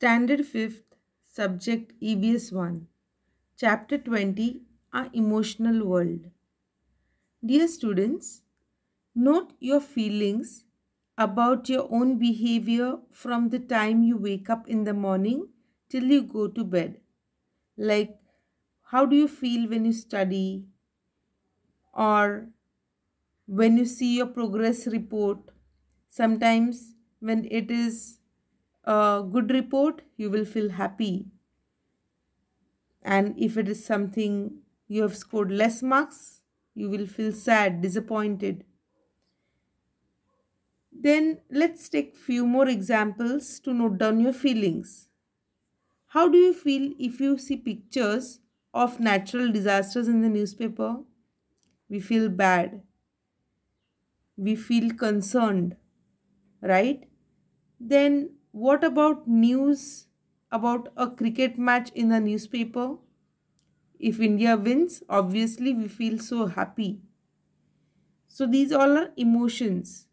Standard 5th, Subject EBS 1, Chapter 20 Our Emotional World. Dear students, note your feelings about your own behavior from the time you wake up in the morning till you go to bed. Like, how do you feel when you study? Or when you see your progress report? Sometimes when it is a good report, you will feel happy. And if it is something you have scored less marks, you will feel sad, disappointed. Then let's take few more examples to note down your feelings. How do you feel if you see pictures of natural disasters in the newspaper? We feel bad. We feel concerned, right? Then what about news about a cricket match in the newspaper? If India wins, obviously we feel so happy. So these all are emotions.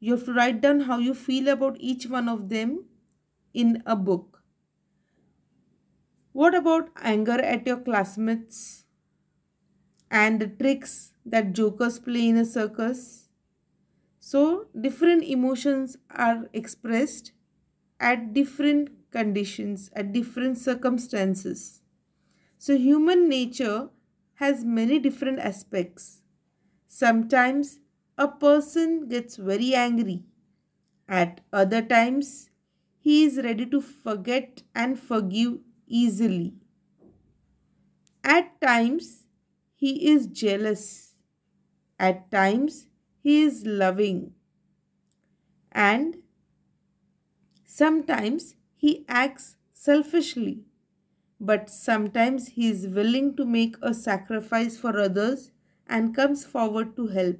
You have to write down how you feel about each one of them in a book. What about anger at your classmates and the tricks that jokers play in a circus? So different emotions are expressed at different conditions, at different circumstances. So, human nature has many different aspects. Sometimes a person gets very angry. At other times, he is ready to forget and forgive easily. At times, he is jealous. At times, he is loving. And Sometimes he acts selfishly, but sometimes he is willing to make a sacrifice for others and comes forward to help.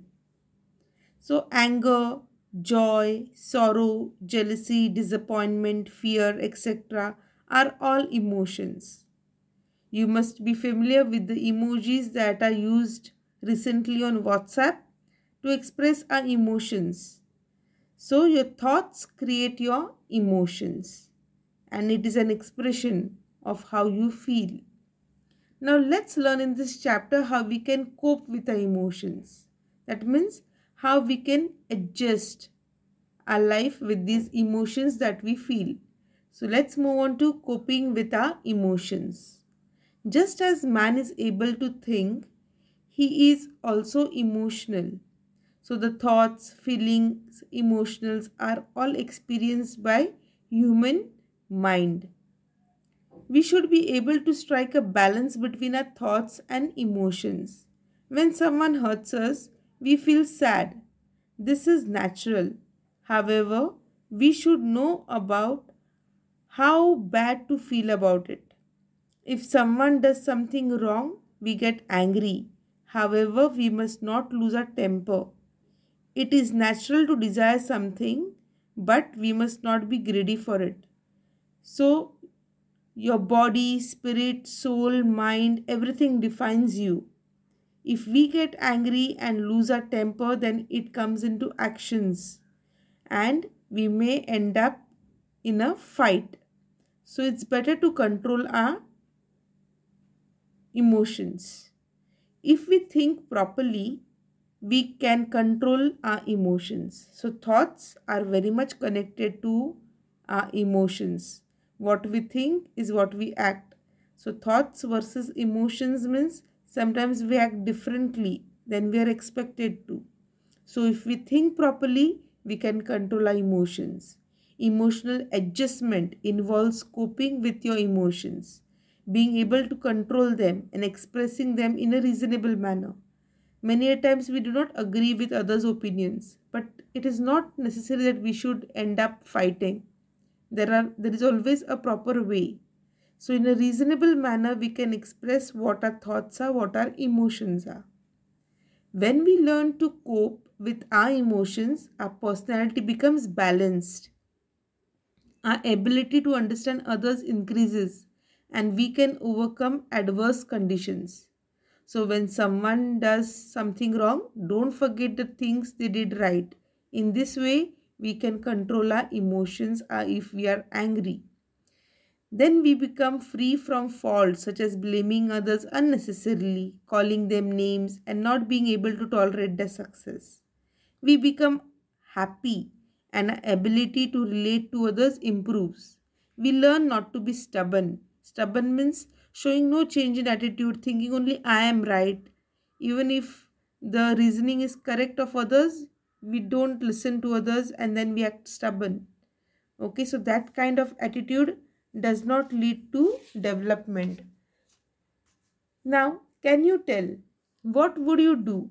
So, anger, joy, sorrow, jealousy, disappointment, fear, etc., are all emotions. You must be familiar with the emojis that are used recently on WhatsApp to express our emotions. So your thoughts create your emotions and it is an expression of how you feel. Now let's learn in this chapter how we can cope with our emotions. That means how we can adjust our life with these emotions that we feel. So let's move on to coping with our emotions. Just as man is able to think, he is also emotional. So the thoughts, feelings, emotionals are all experienced by human mind. We should be able to strike a balance between our thoughts and emotions. When someone hurts us, we feel sad. This is natural. However, we should know about how bad to feel about it. If someone does something wrong, we get angry. However, we must not lose our temper. It is natural to desire something, but we must not be greedy for it. So, your body, spirit, soul, mind, everything defines you. If we get angry and lose our temper, then it comes into actions and we may end up in a fight. So, it's better to control our emotions. If we think properly, we can control our emotions. So thoughts are very much connected to our emotions. What we think is what we act. So thoughts versus emotions means sometimes we act differently than we are expected to. So if we think properly, we can control our emotions. Emotional adjustment involves coping with your emotions, being able to control them and expressing them in a reasonable manner. Many times we do not agree with others' opinions, but it is not necessary that we should end up fighting. There, are, there is always a proper way. So, in a reasonable manner, we can express what our thoughts are, what our emotions are. When we learn to cope with our emotions, our personality becomes balanced. Our ability to understand others increases, and we can overcome adverse conditions. So when someone does something wrong, don't forget the things they did right. In this way, we can control our emotions uh, if we are angry. Then we become free from faults such as blaming others unnecessarily, calling them names and not being able to tolerate their success. We become happy and our ability to relate to others improves. We learn not to be stubborn Stubborn means showing no change in attitude, thinking only I am right. Even if the reasoning is correct of others, we don't listen to others and then we act stubborn. Okay, so that kind of attitude does not lead to development. Now, can you tell what would you do?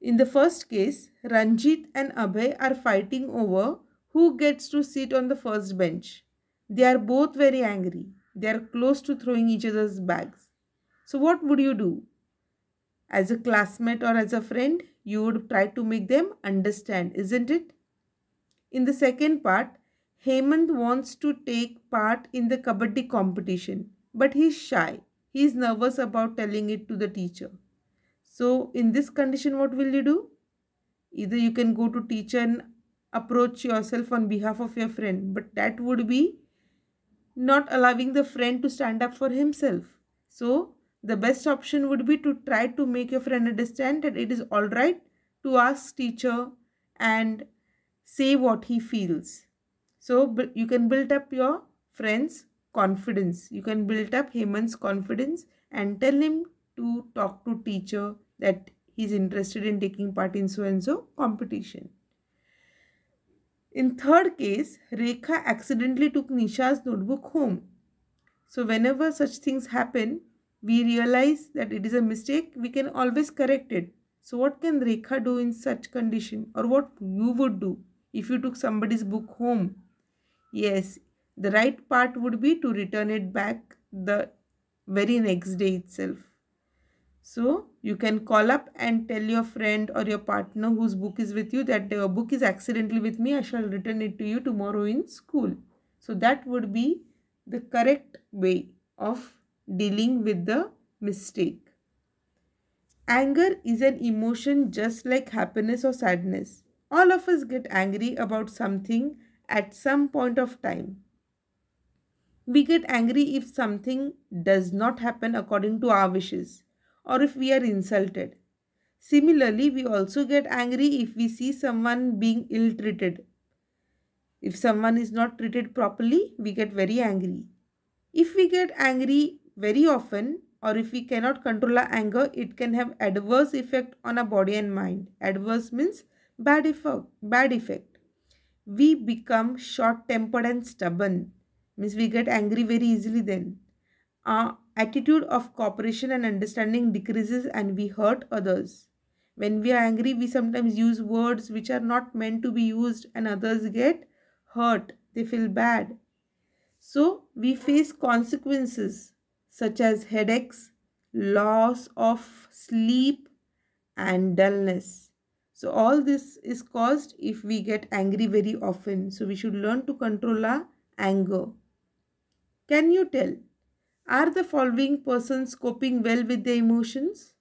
In the first case, Ranjit and Abhay are fighting over who gets to sit on the first bench. They are both very angry. They are close to throwing each other's bags. So what would you do? As a classmate or as a friend, you would try to make them understand, isn't it? In the second part, Hemant wants to take part in the kabaddi competition, but he's shy. He is nervous about telling it to the teacher. So in this condition, what will you do? Either you can go to teacher and approach yourself on behalf of your friend, but that would be not allowing the friend to stand up for himself. So, the best option would be to try to make your friend understand that it is alright to ask teacher and say what he feels. So, you can build up your friend's confidence. You can build up Heyman's confidence and tell him to talk to teacher that he's interested in taking part in so-and-so competition. In third case, Rekha accidentally took Nisha's notebook home. So whenever such things happen, we realize that it is a mistake, we can always correct it. So what can Rekha do in such condition or what you would do if you took somebody's book home? Yes, the right part would be to return it back the very next day itself. So you can call up and tell your friend or your partner whose book is with you that your book is accidentally with me. I shall return it to you tomorrow in school. So that would be the correct way of dealing with the mistake. Anger is an emotion just like happiness or sadness. All of us get angry about something at some point of time. We get angry if something does not happen according to our wishes or if we are insulted. Similarly, we also get angry if we see someone being ill treated. If someone is not treated properly, we get very angry. If we get angry very often or if we cannot control our anger, it can have adverse effect on our body and mind. Adverse means bad effect. Bad effect. We become short-tempered and stubborn. Means we get angry very easily then. Our attitude of cooperation and understanding decreases and we hurt others. When we are angry, we sometimes use words which are not meant to be used and others get hurt. They feel bad. So, we face consequences such as headaches, loss of sleep and dullness. So all this is caused if we get angry very often. So we should learn to control our anger. Can you tell are the following persons coping well with their emotions?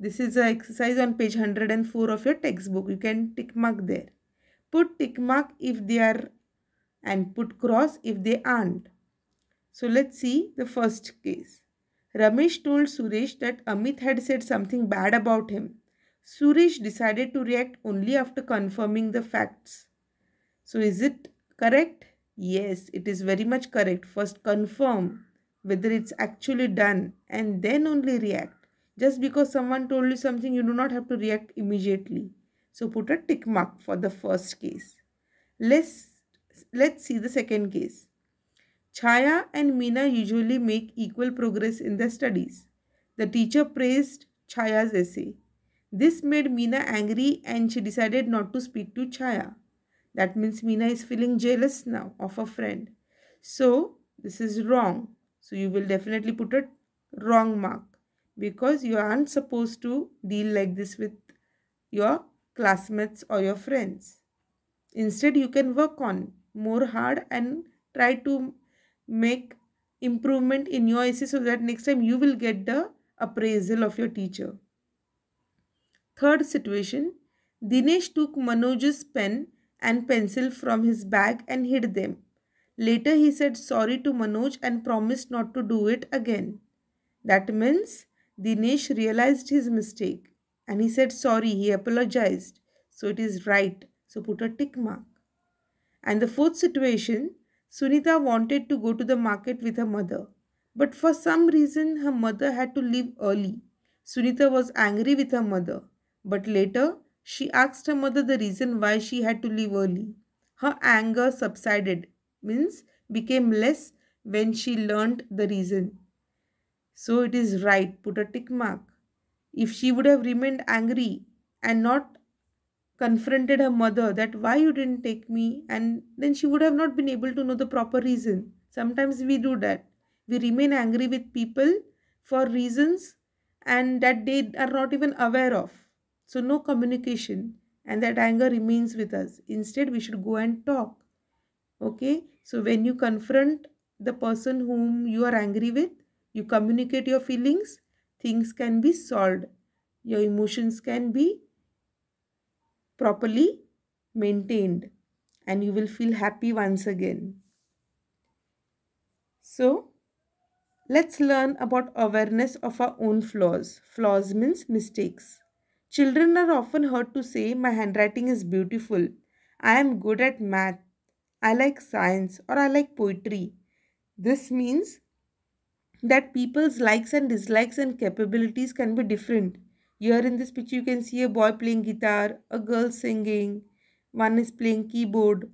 This is an exercise on page 104 of your textbook. You can tick mark there. Put tick mark if they are and put cross if they aren't. So let's see the first case. Ramesh told Suresh that Amit had said something bad about him. Suresh decided to react only after confirming the facts. So is it correct? Yes, it is very much correct. First confirm whether it's actually done and then only react just because someone told you something you do not have to react immediately so put a tick mark for the first case let's let's see the second case chaya and meena usually make equal progress in their studies the teacher praised chaya's essay this made meena angry and she decided not to speak to chaya that means meena is feeling jealous now of her friend so this is wrong so you will definitely put a wrong mark because you aren't supposed to deal like this with your classmates or your friends. Instead, you can work on more hard and try to make improvement in your essay so that next time you will get the appraisal of your teacher. Third situation, Dinesh took Manoj's pen and pencil from his bag and hid them. Later he said sorry to Manoj and promised not to do it again. That means Dinesh realized his mistake and he said sorry, he apologized. So it is right. So put a tick mark. And the fourth situation Sunita wanted to go to the market with her mother. But for some reason, her mother had to leave early. Sunita was angry with her mother. But later, she asked her mother the reason why she had to leave early. Her anger subsided means became less when she learnt the reason. So it is right, put a tick mark. If she would have remained angry and not confronted her mother that why you didn't take me and then she would have not been able to know the proper reason. Sometimes we do that. We remain angry with people for reasons and that they are not even aware of. So no communication and that anger remains with us. Instead, we should go and talk okay so when you confront the person whom you are angry with you communicate your feelings things can be solved your emotions can be properly maintained and you will feel happy once again so let's learn about awareness of our own flaws flaws means mistakes children are often heard to say my handwriting is beautiful i am good at math I like science or I like poetry. This means that people's likes and dislikes and capabilities can be different. Here in this picture, you can see a boy playing guitar, a girl singing, one is playing keyboard.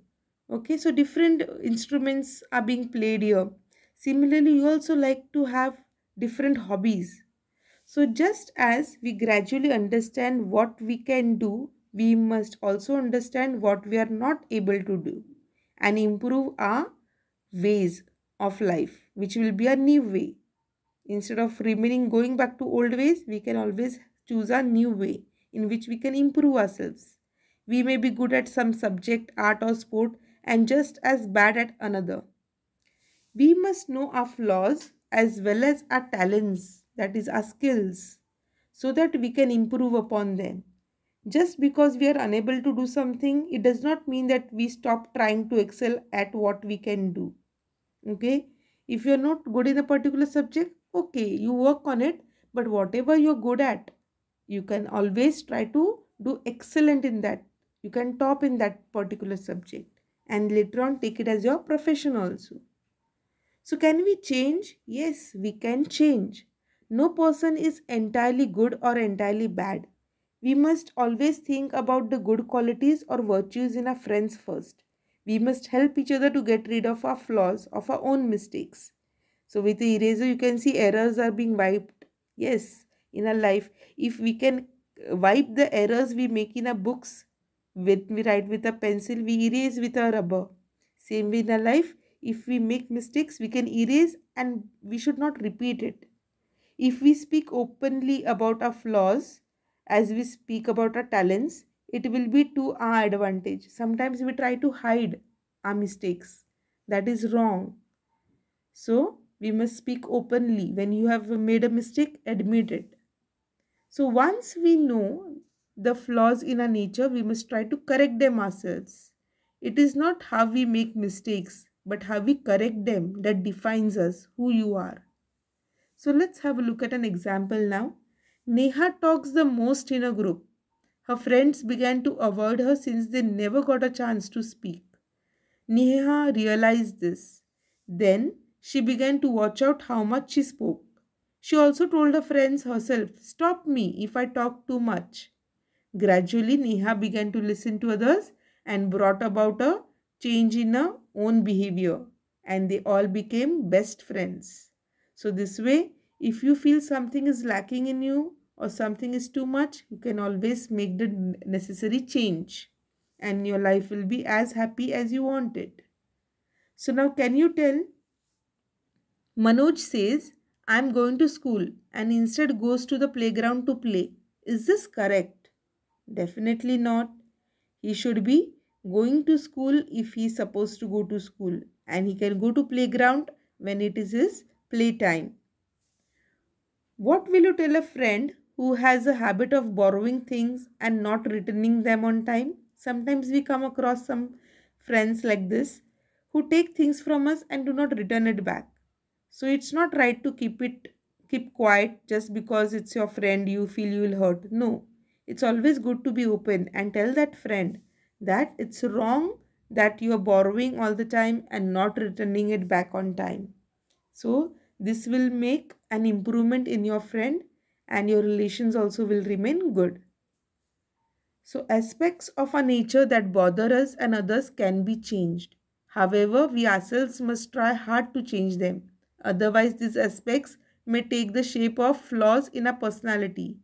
Okay, so different instruments are being played here. Similarly, you also like to have different hobbies. So, just as we gradually understand what we can do, we must also understand what we are not able to do and improve our ways of life which will be a new way instead of remaining going back to old ways we can always choose a new way in which we can improve ourselves we may be good at some subject art or sport and just as bad at another we must know our flaws as well as our talents that is our skills so that we can improve upon them just because we are unable to do something, it does not mean that we stop trying to excel at what we can do. Okay. If you're not good in a particular subject, okay, you work on it. But whatever you're good at, you can always try to do excellent in that. You can top in that particular subject and later on take it as your profession also. So can we change? Yes, we can change. No person is entirely good or entirely bad. We must always think about the good qualities or virtues in our friends first. We must help each other to get rid of our flaws, of our own mistakes. So with the eraser, you can see errors are being wiped. Yes, in our life, if we can wipe the errors we make in our books, when we write with a pencil, we erase with a rubber. Same way in our life, if we make mistakes, we can erase and we should not repeat it. If we speak openly about our flaws, as we speak about our talents, it will be to our advantage. Sometimes we try to hide our mistakes. That is wrong. So, we must speak openly. When you have made a mistake, admit it. So, once we know the flaws in our nature, we must try to correct them ourselves. It is not how we make mistakes, but how we correct them that defines us, who you are. So, let's have a look at an example now. Neha talks the most in a group. Her friends began to avoid her since they never got a chance to speak. Neha realized this. Then she began to watch out how much she spoke. She also told her friends herself, Stop me if I talk too much. Gradually, Neha began to listen to others and brought about a change in her own behavior, and they all became best friends. So, this way, if you feel something is lacking in you or something is too much, you can always make the necessary change and your life will be as happy as you want it. So now can you tell? Manoj says, I am going to school and instead goes to the playground to play. Is this correct? Definitely not. He should be going to school if he is supposed to go to school and he can go to playground when it is his playtime. What will you tell a friend who has a habit of borrowing things and not returning them on time? Sometimes we come across some friends like this who take things from us and do not return it back. So it's not right to keep it keep quiet just because it's your friend you feel you'll hurt. No. It's always good to be open and tell that friend that it's wrong that you are borrowing all the time and not returning it back on time. So this will make an improvement in your friend and your relations also will remain good. So aspects of our nature that bother us and others can be changed. However, we ourselves must try hard to change them. Otherwise, these aspects may take the shape of flaws in our personality.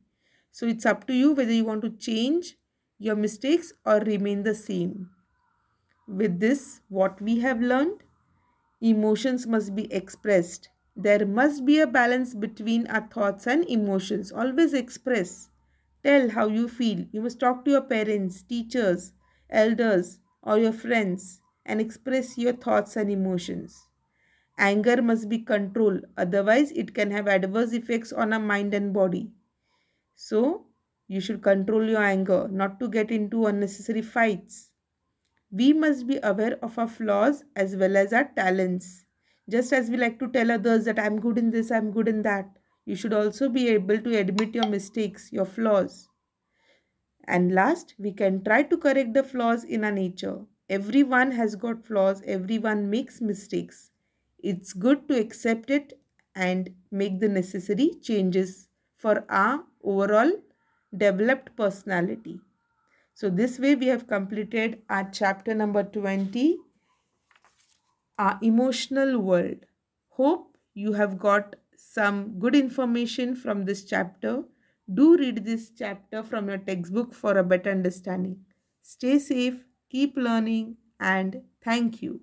So it's up to you whether you want to change your mistakes or remain the same. With this, what we have learned, emotions must be expressed there must be a balance between our thoughts and emotions. Always express. Tell how you feel. You must talk to your parents, teachers, elders, or your friends and express your thoughts and emotions. Anger must be controlled, otherwise, it can have adverse effects on our mind and body. So, you should control your anger, not to get into unnecessary fights. We must be aware of our flaws as well as our talents. Just as we like to tell others that I'm good in this, I'm good in that, you should also be able to admit your mistakes, your flaws. And last, we can try to correct the flaws in our nature. Everyone has got flaws, everyone makes mistakes. It's good to accept it and make the necessary changes for our overall developed personality. So this way we have completed our chapter number 20 our emotional world. Hope you have got some good information from this chapter. Do read this chapter from your textbook for a better understanding. Stay safe, keep learning, and thank you.